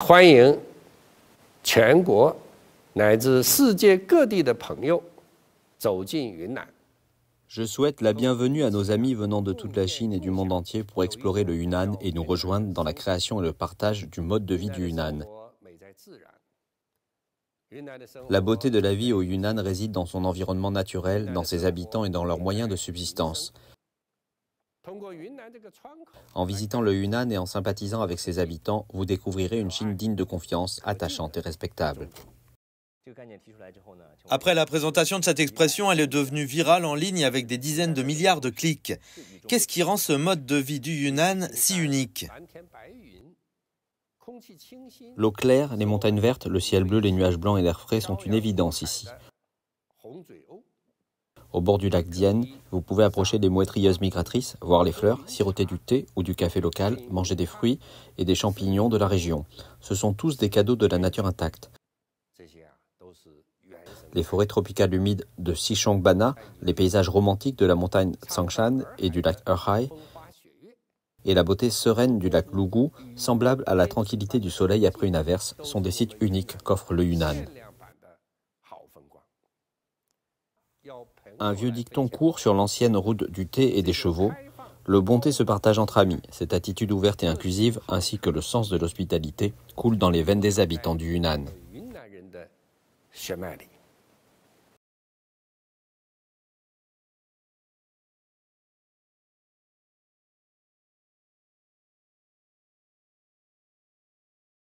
Je souhaite la bienvenue à nos amis venant de toute la Chine et du monde entier pour explorer le Yunnan et nous rejoindre dans la création et le partage du mode de vie du Yunnan. La beauté de la vie au Yunnan réside dans son environnement naturel, dans ses habitants et dans leurs moyens de subsistance. En visitant le Yunnan et en sympathisant avec ses habitants, vous découvrirez une Chine digne de confiance, attachante et respectable. Après la présentation de cette expression, elle est devenue virale en ligne avec des dizaines de milliards de clics. Qu'est-ce qui rend ce mode de vie du Yunnan si unique L'eau claire, les montagnes vertes, le ciel bleu, les nuages blancs et l'air frais sont une évidence ici. Au bord du lac Dienne, vous pouvez approcher des mouettrieuses migratrices, voir les fleurs, siroter du thé ou du café local, manger des fruits et des champignons de la région. Ce sont tous des cadeaux de la nature intacte. Les forêts tropicales humides de sichangbana, les paysages romantiques de la montagne Tsangshan et du lac Erhai, et la beauté sereine du lac Lugu, semblable à la tranquillité du soleil après une averse, sont des sites uniques qu'offre le Yunnan. Un vieux dicton court sur l'ancienne route du thé et des chevaux. Le bonté se partage entre amis. Cette attitude ouverte et inclusive, ainsi que le sens de l'hospitalité, coule dans les veines des habitants du Yunnan.